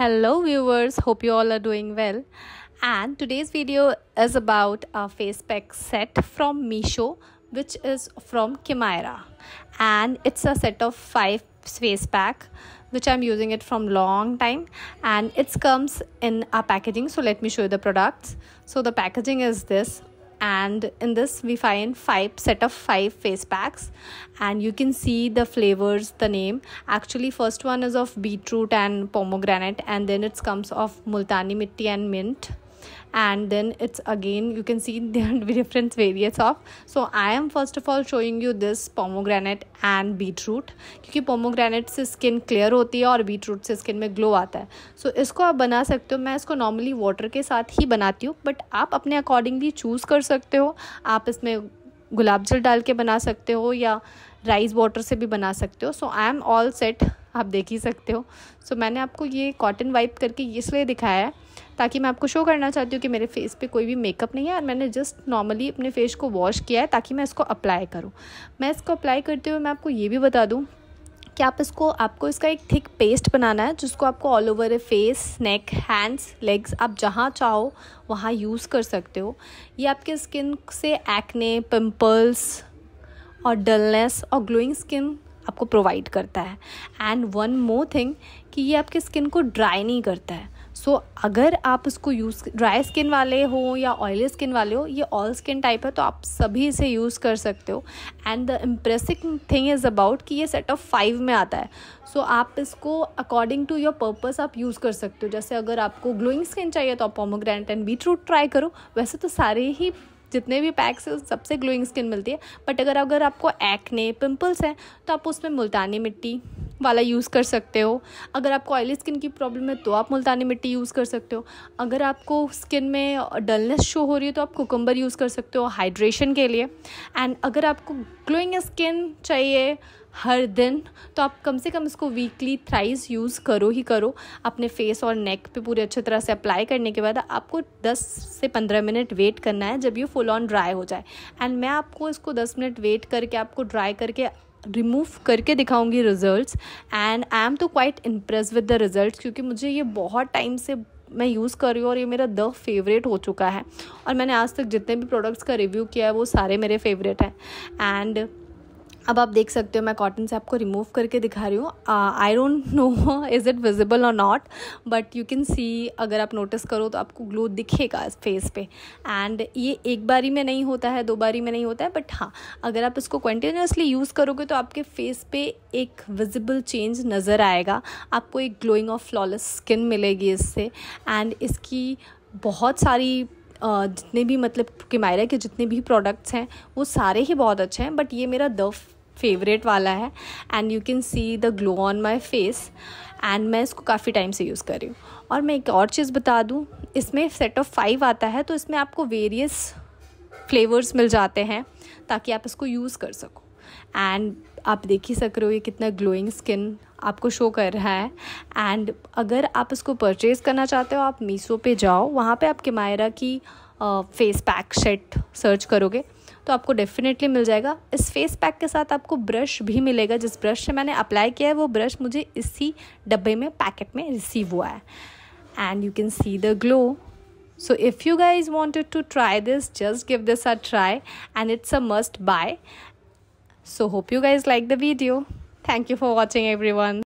hello viewers hope you all are doing well and today's video is about a face pack set from Misho which is from Kimaira and it's a set of five face pack which I'm using it from long time and it comes in a packaging so let me show you the products so the packaging is this and in this we find five set of five face packs and you can see the flavors the name actually first one is of beetroot and pomegranate and then it comes of multani mitti and mint and then it's again you can see the different variants of so i am first of all showing you this pomegranate and beetroot kyunki pomegranate se skin clear hoti hai aur beetroot se skin mein glow aata hai so, isko aap bana sakte ho main isko normally water ke sath hi banati hu but aap apne accordingly choose kar sakte ho aap isme गुलाब जल डाल के बना सकते हो या rice water से भी बना सकते हो so I am all set आप देख ही सकते हो सो so, मैंने आपको ये कॉटन वाइप करके इसलिए दिखाया है ताकि मैं आपको शो करना चाहती हूँ कि मेरे फेस पे कोई भी मेकअप नहीं है और मैंने जस्ट नॉर्मली अपने फेस को वॉश किया है ताकि मैं इसको अप्लाई करूँ मैं इसको अप्लाई करते हुए मैं आपको ये भी बता दूँ कि आप इसको आपको इसका एक थिक पेस्ट बनाना है जिसको आपको all over face neck hands legs आप जहाँ चाहो वहाँ यूज़ कर सकते हो ये आपके स्किन से एक्ने पिंपल्स और डलनेस और ग्लोइंग स्किन आपको प्रोवाइड करता है एंड वन मोर थिंग कि ये आपके स्किन को ड्राई नहीं करता है सो so, अगर आप इसको यूज़ ड्राई स्किन वाले हो या ऑयली स्किन वाले हो ये ऑल स्किन टाइप है तो आप सभी इसे यूज़ कर सकते हो and the impressive thing is about कि ये सेट ऑफ फाइव में आता है सो so, आप इसको अकॉर्डिंग टू योर पर्पस आप यूज़ कर सकते हो जैसे अगर आपको ग्लोइंग स्किन चाहिए तो आप pomegranate and beetroot try करो वैसे तो सारे ही जितने भी पैक्स हैं सबसे ग्लोइंग स्किन मिलती है बट अगर अगर आपको एक्ने पिंपल्स हैं तो आप उसमें मुल्तानी मिट्टी वाला यूज़ कर सकते हो अगर आपको ऑयली स्किन की प्रॉब्लम है तो आप मुल्तानी मिट्टी यूज़ कर सकते हो अगर आपको स्किन में डलनेस शो हो रही है तो आप कोकम्बर यूज़ कर सकते हो हाइड्रेशन के लिए एंड अगर आपको ग्लोइंग स्किन चाहिए हर दिन तो आप कम से कम इसको वीकली थ्राइज यूज़ करो ही करो अपने फेस और नेक पे पूरे अच्छे तरह से अप्लाई करने के बाद आपको 10 से 15 मिनट वेट करना है जब ये फुल ऑन ड्राई हो जाए एंड मैं आपको इसको 10 मिनट वेट करके आपको ड्राई करके रिमूव करके दिखाऊंगी रिजल्ट्स एंड आई एम तो quite impress with the results क्योंकि मुझे ये बहुत टाइम से मैं यूज़ कर रही हूँ और ये मेरा द फेवरेट हो चुका है और मैंने आज तक जितने भी प्रोडक्ट्स का रिव्यू किया है वो सारे मेरे फेवरेट हैं एंड अब आप देख सकते हो मैं कॉटन से आपको रिमूव करके दिखा रही हूँ I don't know is it visible और not but you can see अगर आप नोटिस करो तो आपको ग्लो दिखेगा इस फेस पे एंड ये एक बारी में नहीं होता है दो बारी में नहीं होता है बट हाँ अगर आप इसको कंटिन्यूसली यूज़ करोगे तो आपके फेस पे एक विजिबल चेंज नज़र आएगा आपको एक ग्लोइंग ऑफ फ्लॉलेस स्किन मिलेगी इससे एंड इसकी बहुत सारी जितने भी मतलब किमायरा के जितने भी प्रोडक्ट्स हैं वो सारे ही बहुत अच्छे हैं बट ये मेरा द फेवरेट वाला है and you can see the glow on my face and मैं इसको काफ़ी टाइम से यूज़ कर रही हूँ और मैं एक और चीज़ बता दूँ इसमें सेट ऑफ फाइव आता है तो इसमें आपको वेरियस फ्लेवर्स मिल जाते हैं ताकि आप इसको यूज़ कर सको एंड आप देख ही सक रहे हो ये कितना ग्लोइंग स्किन आपको शो कर रहा है एंड अगर आप इसको परचेज़ करना चाहते हो आप मीसो पे जाओ वहाँ पे आप किमायरा की फेस पैक सेट सर्च करोगे तो आपको डेफिनेटली मिल जाएगा इस फेस पैक के साथ आपको ब्रश भी मिलेगा जिस ब्रश से मैंने अप्लाई किया है वो ब्रश मुझे इसी डब्बे में पैकेट में रिसीव हुआ है and you can see the glow so if you guys wanted to try this just give this a try and it's a must buy so hope you guys like the video thank you for watching every one